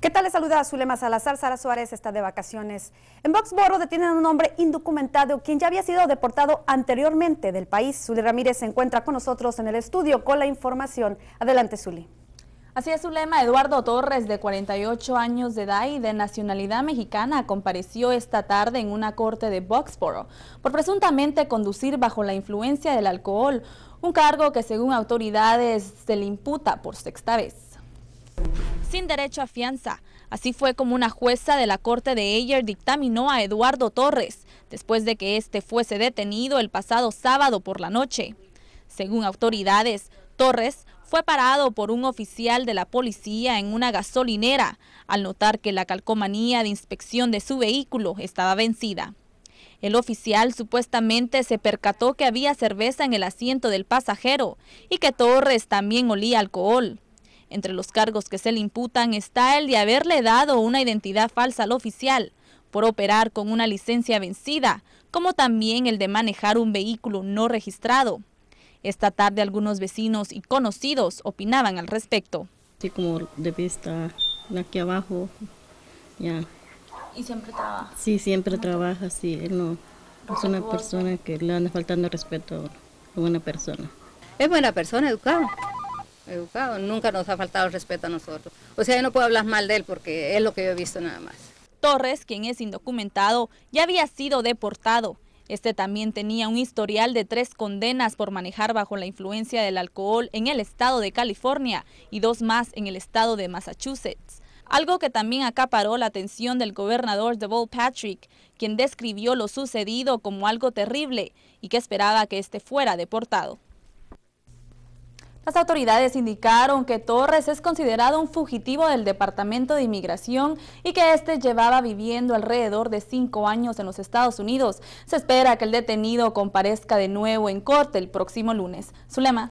¿Qué tal? Les saluda a Zulema Salazar. Sara Suárez está de vacaciones. En Boxboro detienen a un hombre indocumentado quien ya había sido deportado anteriormente del país. Zuli Ramírez se encuentra con nosotros en el estudio con la información. Adelante, Zuli. Así es, Zulema. Eduardo Torres, de 48 años de edad y de nacionalidad mexicana, compareció esta tarde en una corte de Boxboro por presuntamente conducir bajo la influencia del alcohol, un cargo que según autoridades se le imputa por sexta vez sin derecho a fianza. Así fue como una jueza de la corte de Ayer dictaminó a Eduardo Torres, después de que este fuese detenido el pasado sábado por la noche. Según autoridades, Torres fue parado por un oficial de la policía en una gasolinera al notar que la calcomanía de inspección de su vehículo estaba vencida. El oficial supuestamente se percató que había cerveza en el asiento del pasajero y que Torres también olía alcohol. Entre los cargos que se le imputan está el de haberle dado una identidad falsa al oficial por operar con una licencia vencida, como también el de manejar un vehículo no registrado. Esta tarde algunos vecinos y conocidos opinaban al respecto. Sí, como de vista aquí abajo, ya. ¿Y siempre trabaja? Sí, siempre trabaja, sí. Él no es una persona que le anda faltando respeto a una persona. Es buena persona, educada educado, nunca nos ha faltado respeto a nosotros. O sea, yo no puedo hablar mal de él porque es lo que yo he visto nada más. Torres, quien es indocumentado, ya había sido deportado. Este también tenía un historial de tres condenas por manejar bajo la influencia del alcohol en el estado de California y dos más en el estado de Massachusetts. Algo que también acaparó la atención del gobernador Deval Patrick, quien describió lo sucedido como algo terrible y que esperaba que este fuera deportado. Las autoridades indicaron que Torres es considerado un fugitivo del Departamento de Inmigración y que este llevaba viviendo alrededor de cinco años en los Estados Unidos. Se espera que el detenido comparezca de nuevo en corte el próximo lunes. Zulema.